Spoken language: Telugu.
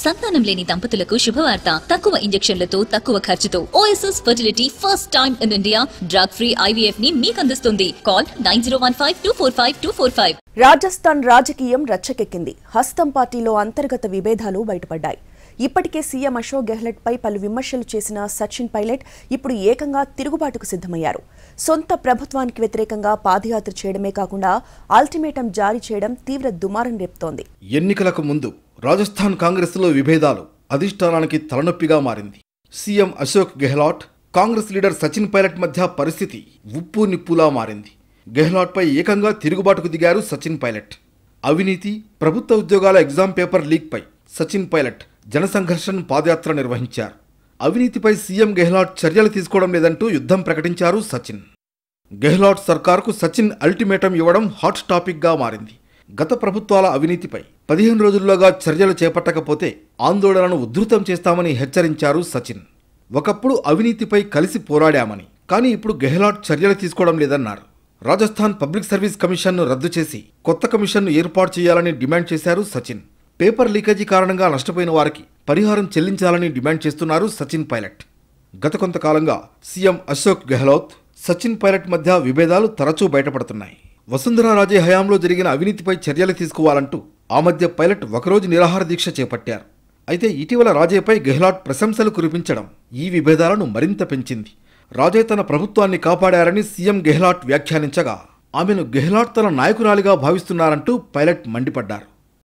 సంతానం లేని దంపతులకు శుభవార్త తక్కువ ఇంజక్షన్లతో తక్కువ ఖర్చుతో OSS fertility first time in India drug free IVF ని మీకు అందిస్తుంది call nine zero one five two four five two four five Rajasthan రాజకీయం రచ్చకెక్కింది హస్తం పార్టీలో అంతర్గత విభేదాలు బయటపడ్డాయి ఇప్పటికే సీఎం అశోక్ గెహ్లట్ పై పలు విమర్శలు చేసిన సచిన్ పైలట్ ఇప్పుడు ఏకంగా తిరుగుబాటుకు సిద్ధమయ్యారు సొంత ప్రభుత్వానికి వ్యతిరేకంగా పాదయాత్ర చేయడమే కాకుండా అల్టిమేటం జారీ చేయడం తీవ్ర దుమారం రేపుతోంది ఎన్నికలకు ముందు రాజస్థాన్ కాంగ్రెస్లో విభేదాలు అధిష్టానానికి తలనొప్పిగా మారింది సీఎం అశోక్ గెహ్లాట్ కాంగ్రెస్ లీడర్ సచిన్ పైలట్ మధ్య పరిస్థితి ఉప్పు నిప్పులా మారింది పై ఏకంగా తిరుగుబాటుకు దిగారు సచిన్ పైలట్ అవినీతి ప్రభుత్వ ఉద్యోగాల ఎగ్జామ్ పేపర్ లీక్పై సచిన్ పైలట్ జనసంఘర్షణ్ పాదయాత్ర నిర్వహించారు అవినీతిపై సీఎం గెహ్లాట్ చర్యలు తీసుకోవడం లేదంటూ యుద్ధం ప్రకటించారు సచిన్ గెహ్లాట్ సర్కార్కు సచిన్ అల్టిమేటం ఇవ్వడం హాట్ టాపిక్గా మారింది గత ప్రభుత్వాల అవినీతిపై పదిహేను రోజుల్లోగా చర్యలు చేపట్టకపోతే ఆందోళనను ఉధృతం చేస్తామని హెచ్చరించారు సచిన్ ఒకప్పుడు అవినీతిపై కలిసి పోరాడామని కానీ ఇప్పుడు గెహ్లాట్ చర్యలు తీసుకోవడం లేదన్నారు రాజస్థాన్ పబ్లిక్ సర్వీస్ కమిషన్ను రద్దు చేసి కొత్త కమిషన్ను ఏర్పాటు చేయాలని డిమాండ్ చేశారు సచిన్ పేపర్ లీకేజీ కారణంగా నష్టపోయిన వారికి పరిహారం చెల్లించాలని డిమాండ్ చేస్తున్నారు సచిన్ పైలట్ గత కొంతకాలంగా సీఎం అశోక్ గెహ్లోత్ సచిన్ పైలట్ మధ్య విభేదాలు తరచూ బయటపడుతున్నాయి వసుంధరా రాజే హయాంలో జరిగిన అవినీతిపై చర్యలు తీసుకోవాలంటూ ఆ మధ్య పైలట్ ఒకరోజు నిరాహార దీక్ష చేపట్టారు అయితే ఇటీవల రాజేపై గెహ్లాట్ ప్రశంసలు కురిపించడం ఈ విభేదాలను మరింత పెంచింది రాజే తన ప్రభుత్వాన్ని కాపాడారని సీఎం గెహ్లాట్ వ్యాఖ్యానించగా ఆమెను గెహ్లాట్ తన నాయకురాలిగా భావిస్తున్నారంటూ పైలట్ మండిపడ్డారు